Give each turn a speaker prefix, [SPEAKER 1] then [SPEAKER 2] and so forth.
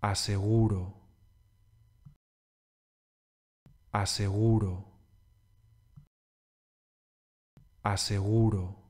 [SPEAKER 1] aseguro, aseguro, aseguro.